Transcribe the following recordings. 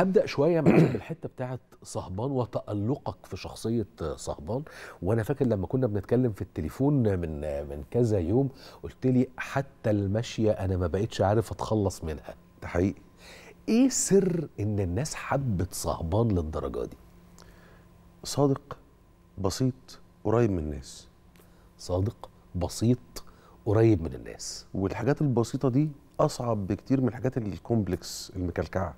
هبدا شويه معاك بالحته بتاعه صهبان وتالقك في شخصيه صهبان وانا فاكر لما كنا بنتكلم في التليفون من من كذا يوم قلت لي حتى المشيه انا ما بقتش عارف اتخلص منها ده حقيقي ايه سر ان الناس حبت صهبان للدرجه دي صادق بسيط قريب من الناس صادق بسيط قريب من الناس والحاجات البسيطه دي اصعب بكتير من الحاجات الكومبلكس المكلكعه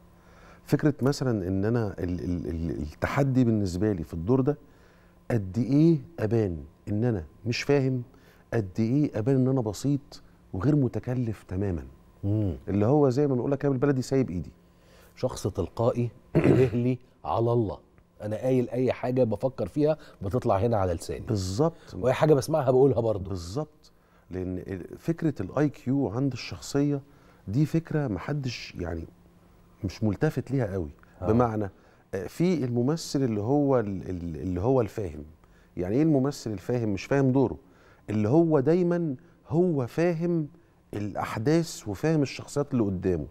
فكره مثلا ان انا التحدي بالنسبه لي في الدور ده قد ايه ابان ان انا مش فاهم قد ايه ابان ان انا بسيط وغير متكلف تماما مم. اللي هو زي ما بنقول لك بالبلدي سايب ايدي شخص تلقائي ذهلي على الله انا قايل اي حاجه بفكر فيها بتطلع هنا على لساني بالظبط واي حاجه بسمعها بقولها برضه بالظبط لان فكره الاي كيو عند الشخصيه دي فكره محدش يعني مش ملتفت ليها قوي آه. بمعنى آه، في الممثل اللي هو اللي هو الفاهم يعني ايه الممثل الفاهم مش فاهم دوره اللي هو دايما هو فاهم الاحداث وفاهم الشخصيات اللي قدامه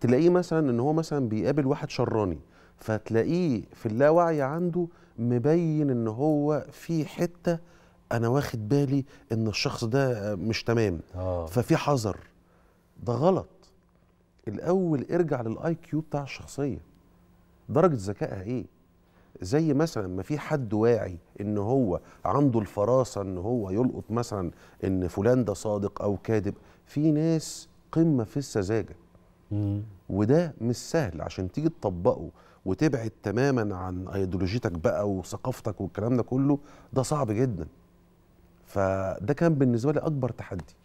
تلاقيه مثلا ان هو مثلا بيقابل واحد شراني فتلاقيه في اللاوعي عنده مبين ان هو في حته انا واخد بالي ان الشخص ده مش تمام آه. ففي حذر ده غلط الاول ارجع للاي كيو بتاع الشخصيه درجه ذكائها ايه زي مثلا ما في حد واعي ان هو عنده الفراسه ان هو يلقط مثلا ان فلان ده صادق او كاذب في ناس قمه في السذاجه وده مش سهل عشان تيجي تطبقه وتبعد تماما عن ايديولوجيتك بقى وثقافتك والكلام ده كله ده صعب جدا فده كان بالنسبه لي اكبر تحدي